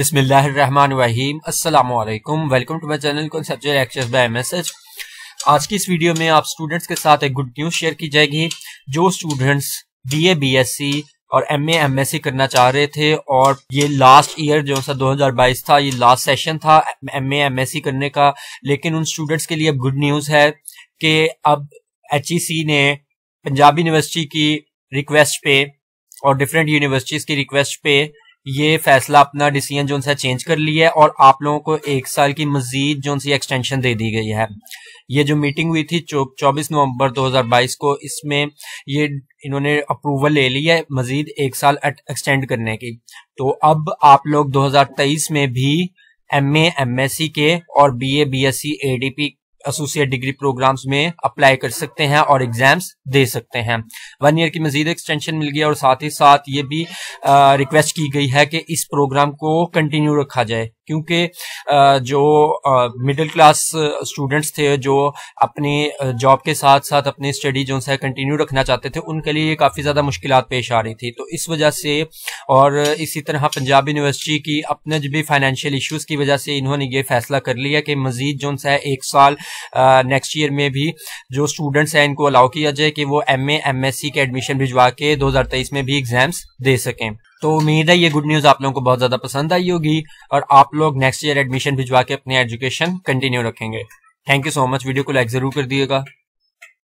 बिस्मिल्लाहिर्रहमानिर्रहीम अस्सलाम वालेकुम welcome to my channel conceptual lectures by मैसेज आज की इस वीडियो में आप स्टूडेंट्स के साथ एक गुड न्यूज़ शेयर की जाएगी जो स्टूडेंट्स बीए बीएससी और एमए एमएससी करना चाह रहे थे और ये लास्ट ईयर जो सा 2022 था ये लास्ट सेशन था एमए एमएससी करने का लेकिन उन स्टूडेंट्स के लिए अब गुड न्यूज़ है कि अब एच e ने पंजाब यूनिवर्सिटी की रिक्वेस्ट पे और डिफरेंट यूनिवर्सिटीज़ की रिक्वेस्ट पे ये फैसला अपना डिसीजन जो सा चेंज कर लिया है और आप लोगों को एक साल की मजीद जो एक्सटेंशन दे दी गई है ये जो मीटिंग हुई थी चौबीस नवंबर 2022 को इसमें ये इन्होंने अप्रूवल ले लिया है मजीद एक साल एक्सटेंड करने की तो अब आप लोग 2023 में भी एम एम एस सी के और B A B S C A D P associate degree programs में अप्लाई कर सकते हैं और एग्जाम्स दे सकते हैं वन ईयर की मजीद एक्सटेंशन मिल गई और साथ ही साथ ये भी रिक्वेस्ट की गई है कि इस प्रोग्राम को कंटिन्यू रखा जाए क्योंकि जो मिडिल क्लास स्टूडेंट्स थे जो अपने जॉब के साथ साथ अपनी स्टडी जो है कंटिन्यू रखना चाहते थे उनके लिए काफ़ी ज़्यादा मुश्किल पेश आ रही थी तो इस वजह से और इसी तरह पंजाब यूनिवर्सिटी की अपने भी फाइनेंशियल इश्यूज़ की वजह से इन्होंने ये फैसला कर लिया कि मजीद जो है एक साल नेक्स्ट ईयर में भी जो स्टूडेंट्स हैं इनको अलाउ किया जाए कि वो एम एम एस सी के एडमिशन भिजवा के दो हजार तेईस में भी एग्जाम्स दे सकें तो उम्मीद है ये गुड न्यूज आप लोगों को बहुत ज्यादा पसंद आई होगी और आप लोग नेक्स्ट ईयर एडमिशन भिजवा के अपनी एजुकेशन कंटिन्यू रखेंगे thank you so much video को लाइक जरूर कर दिएगा